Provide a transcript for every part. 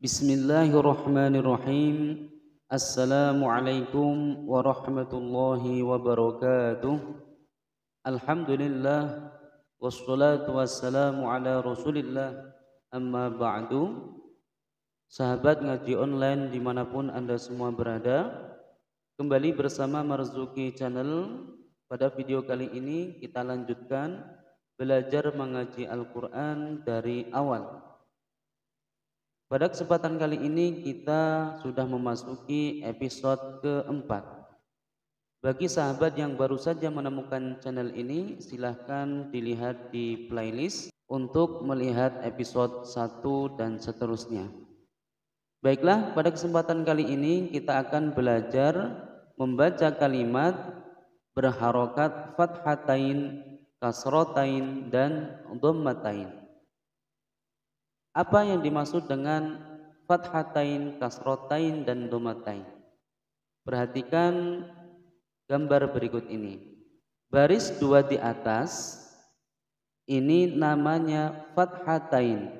Bismillahirrahmanirrahim. Assalamualaikum warahmatullahi wabarakatuh. Alhamdulillah wassalatu wassalamu ala Rasulillah. Amma ba'du. Sahabat ngaji online dimanapun Anda semua berada, kembali bersama Marzuki Channel. Pada video kali ini kita lanjutkan belajar mengaji Al-Quran dari awal. Pada kesempatan kali ini kita sudah memasuki episode keempat. Bagi sahabat yang baru saja menemukan channel ini, silahkan dilihat di playlist untuk melihat episode 1 dan seterusnya. Baiklah, pada kesempatan kali ini kita akan belajar membaca kalimat berharokat fathatain, kasrotain, dan dommatain. Apa yang dimaksud dengan fathatain, kasrotain, dan domatain? Perhatikan gambar berikut ini. Baris dua di atas ini namanya fathatain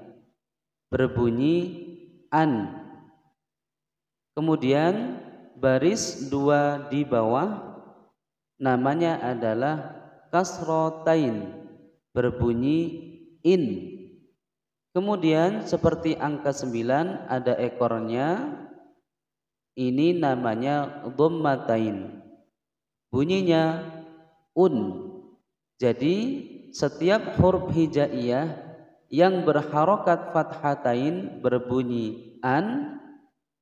berbunyi an. Kemudian baris dua di bawah namanya adalah kasrotain berbunyi in. Kemudian seperti angka 9 ada ekornya. Ini namanya dhammatain. Bunyinya un. Jadi setiap huruf hijaiyah yang berharokat fathatain berbunyi an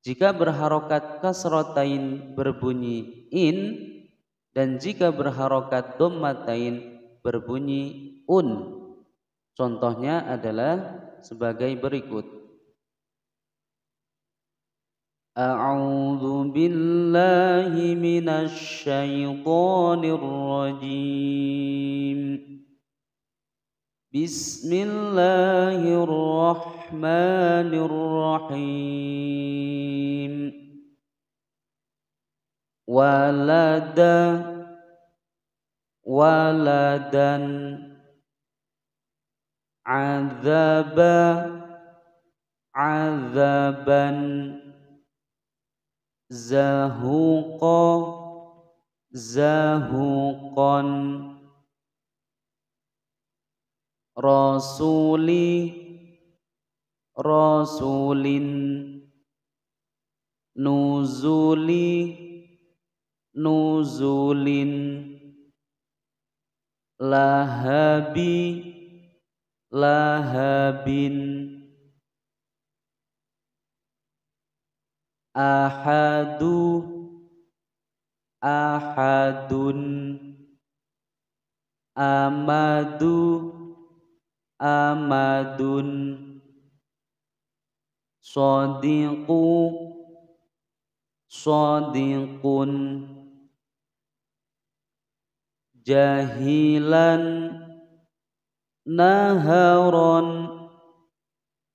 jika berharokat kasrotain berbunyi in dan jika berharokat dommatain berbunyi un contohnya adalah sebagai berikut A'udzu billahi minasy syaithanir rajim Bismillahirrahmanirrahim Walada waladan عذاب عذبا زهوق زهوقا رسولي رسول نزولي نزول لهبي lahabin ahadu ahadun amadu amadun sadiqu sadiqun jahilan نهرا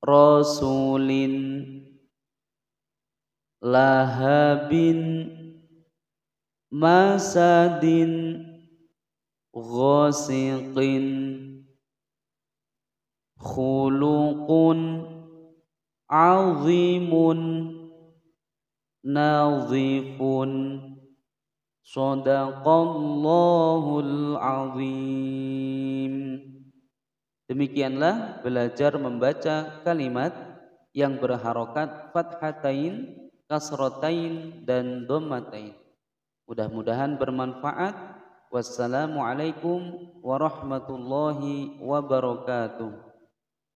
رسول لهب مسد غاسق خلق عظيم نظيف صدق الله العظيم Demikianlah belajar membaca kalimat yang berharokat fathatain, kasrotain, dan dommatain. Mudah-mudahan bermanfaat. Wassalamualaikum warahmatullahi wabarakatuh.